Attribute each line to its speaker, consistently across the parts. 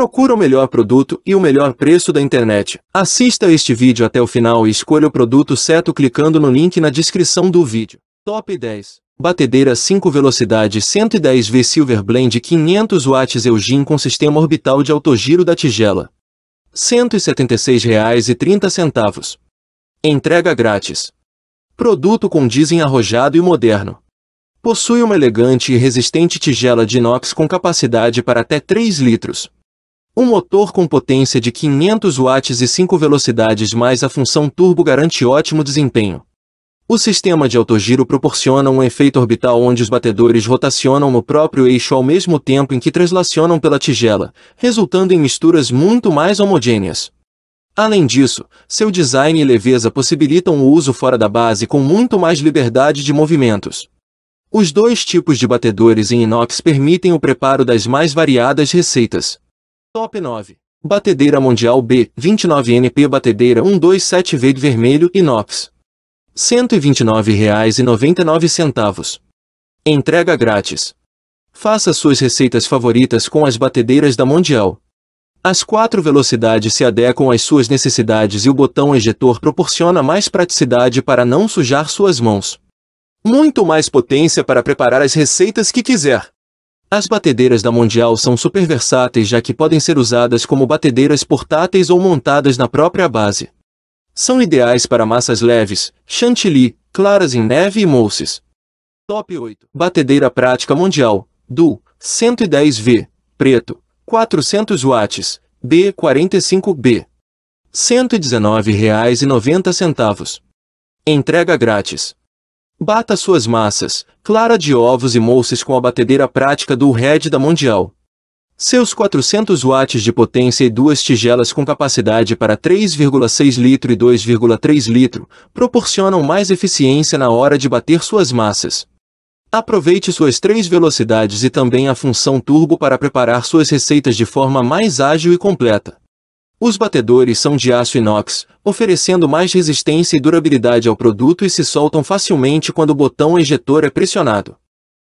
Speaker 1: Procura o melhor produto e o melhor preço da internet. Assista este vídeo até o final e escolha o produto certo clicando no link na descrição do vídeo. Top 10 Batedeira 5 velocidade 110V Silver Blend 500 watts Eugene com sistema orbital de autogiro da tigela. R$ 176,30. Entrega grátis. Produto com dizem arrojado e moderno. Possui uma elegante e resistente tigela de inox com capacidade para até 3 litros. Um motor com potência de 500 watts e 5 velocidades mais a função turbo garante ótimo desempenho. O sistema de autogiro proporciona um efeito orbital onde os batedores rotacionam no próprio eixo ao mesmo tempo em que translacionam pela tigela, resultando em misturas muito mais homogêneas. Além disso, seu design e leveza possibilitam o uso fora da base com muito mais liberdade de movimentos. Os dois tipos de batedores em inox permitem o preparo das mais variadas receitas. Top 9. Batedeira Mundial B, 29NP Batedeira 127 Verde Vermelho Nops R$ 129,99. Entrega grátis. Faça suas receitas favoritas com as batedeiras da Mundial. As quatro velocidades se adequam às suas necessidades e o botão ejetor proporciona mais praticidade para não sujar suas mãos. Muito mais potência para preparar as receitas que quiser. As batedeiras da Mundial são super versáteis já que podem ser usadas como batedeiras portáteis ou montadas na própria base. São ideais para massas leves, chantilly, claras em neve e mousses. Top 8. Batedeira prática mundial. Du 110V, preto, 400 watts, B45B. R$ 119,90. Entrega grátis. Bata suas massas, clara de ovos e mousses com a batedeira prática do Red da Mundial. Seus 400 watts de potência e duas tigelas com capacidade para 3,6 litro e 2,3 litro proporcionam mais eficiência na hora de bater suas massas. Aproveite suas três velocidades e também a função turbo para preparar suas receitas de forma mais ágil e completa. Os batedores são de aço inox, oferecendo mais resistência e durabilidade ao produto e se soltam facilmente quando o botão ejetor é pressionado.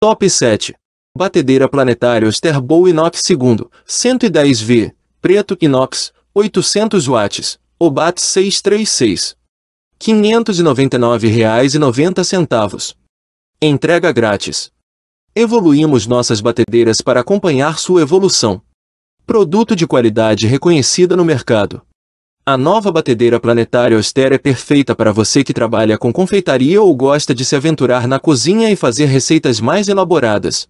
Speaker 1: Top 7. Batedeira planetária Osterbow Inox II, 110V, preto inox, 800 watts, OBAT 636. R$ 599,90. Entrega grátis. Evoluímos nossas batedeiras para acompanhar sua evolução. Produto de qualidade reconhecida no mercado. A nova batedeira planetária austera é perfeita para você que trabalha com confeitaria ou gosta de se aventurar na cozinha e fazer receitas mais elaboradas.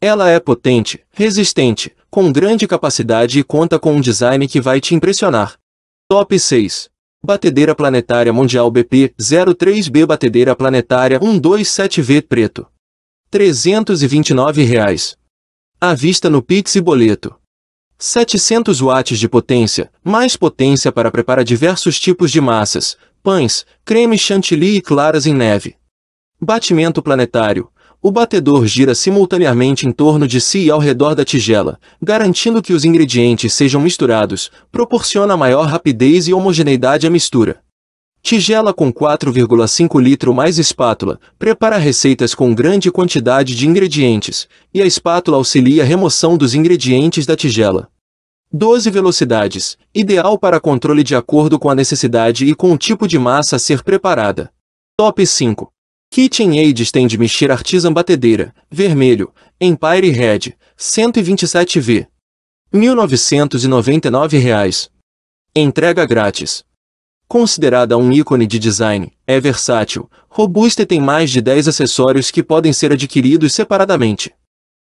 Speaker 1: Ela é potente, resistente, com grande capacidade e conta com um design que vai te impressionar. Top 6. Batedeira Planetária Mundial BP 03B Batedeira Planetária 127V Preto. R$ 329. Reais. À vista no Pix e boleto. 700 watts de potência, mais potência para preparar diversos tipos de massas, pães, creme chantilly e claras em neve. Batimento planetário. O batedor gira simultaneamente em torno de si e ao redor da tigela, garantindo que os ingredientes sejam misturados, proporciona maior rapidez e homogeneidade à mistura. Tigela com 4,5 litro mais espátula, prepara receitas com grande quantidade de ingredientes, e a espátula auxilia a remoção dos ingredientes da tigela. 12 velocidades, ideal para controle de acordo com a necessidade e com o tipo de massa a ser preparada. Top 5. KitchenAid Stand Mexer Artisan Batedeira, vermelho, Empire Red, 127V. R$ 1.999. Reais. Entrega grátis. Considerada um ícone de design, é versátil, robusta e tem mais de 10 acessórios que podem ser adquiridos separadamente.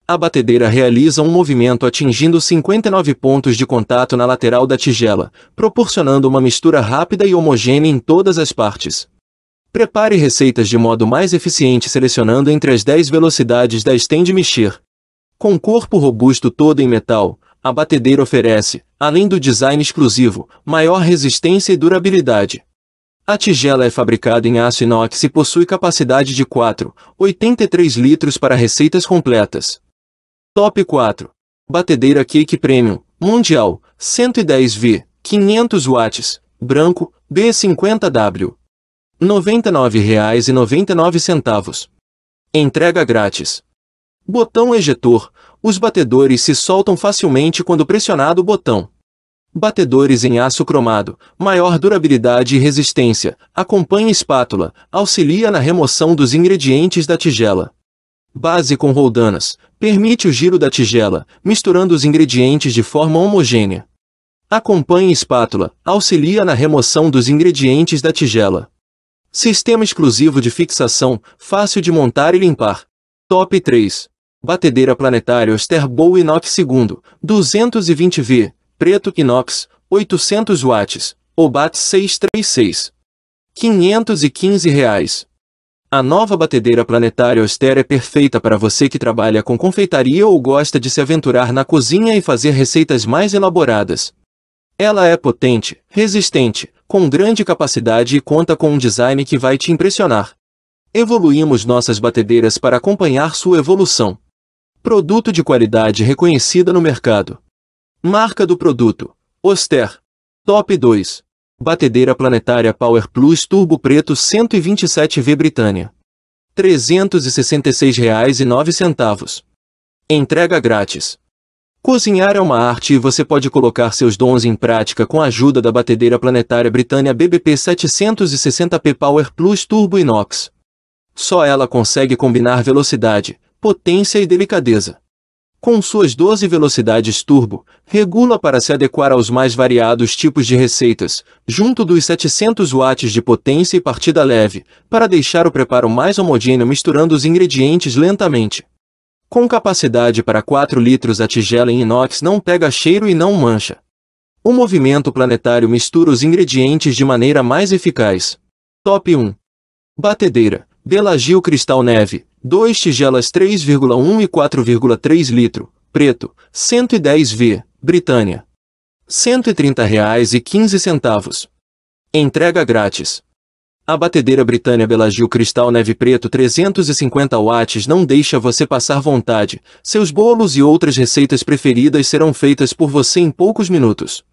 Speaker 1: A batedeira realiza um movimento atingindo 59 pontos de contato na lateral da tigela, proporcionando uma mistura rápida e homogênea em todas as partes. Prepare receitas de modo mais eficiente selecionando entre as 10 velocidades da estende mexer. Com corpo robusto todo em metal, a batedeira oferece, além do design exclusivo, maior resistência e durabilidade. A tigela é fabricada em aço inox e possui capacidade de 4,83 litros para receitas completas. Top 4. Batedeira Cake Premium, Mundial, 110V, 500 watts, branco, B50W. R$ 99,99. ,99. Entrega grátis. Botão ejetor, os batedores se soltam facilmente quando pressionado o botão. Batedores em aço cromado, maior durabilidade e resistência, acompanha espátula, auxilia na remoção dos ingredientes da tigela. Base com roldanas, permite o giro da tigela, misturando os ingredientes de forma homogênea. Acompanhe espátula, auxilia na remoção dos ingredientes da tigela. Sistema exclusivo de fixação, fácil de montar e limpar. Top 3 batedeira planetária Oster Osterbow inox segundo, 220 V, preto inox, 800 watts, Obat 636. 515 reais. A nova batedeira planetária Oster é perfeita para você que trabalha com confeitaria ou gosta de se aventurar na cozinha e fazer receitas mais elaboradas. Ela é potente, resistente, com grande capacidade e conta com um design que vai te impressionar. Evoluímos nossas batedeiras para acompanhar sua evolução. Produto de qualidade reconhecida no mercado. Marca do produto. Oster. Top 2. Batedeira planetária Power Plus Turbo Preto 127V Britânia. R$ 366,09. Entrega grátis. Cozinhar é uma arte e você pode colocar seus dons em prática com a ajuda da batedeira planetária Britânia BBP 760p Power Plus Turbo Inox. Só ela consegue combinar velocidade, potência e delicadeza. Com suas 12 velocidades turbo, regula para se adequar aos mais variados tipos de receitas, junto dos 700 watts de potência e partida leve, para deixar o preparo mais homogêneo misturando os ingredientes lentamente. Com capacidade para 4 litros a tigela em inox não pega cheiro e não mancha. O movimento planetário mistura os ingredientes de maneira mais eficaz. Top 1. Batedeira. Delagio Cristal Neve, 2 tigelas 3,1 e 4,3 litro, preto, 110 V, Britânia. R$ 130,15. Entrega grátis. A batedeira Britânia Belagio Cristal Neve Preto 350 watts não deixa você passar vontade. Seus bolos e outras receitas preferidas serão feitas por você em poucos minutos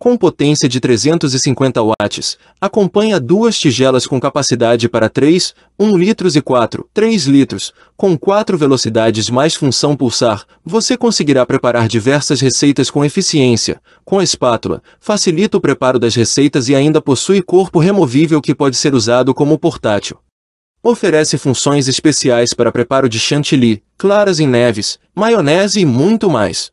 Speaker 1: com potência de 350 watts, acompanha duas tigelas com capacidade para 3, 1 litros e 4, 3 litros, com 4 velocidades mais função pulsar, você conseguirá preparar diversas receitas com eficiência. Com a espátula, facilita o preparo das receitas e ainda possui corpo removível que pode ser usado como portátil. Oferece funções especiais para preparo de chantilly, claras em neves, maionese e muito mais.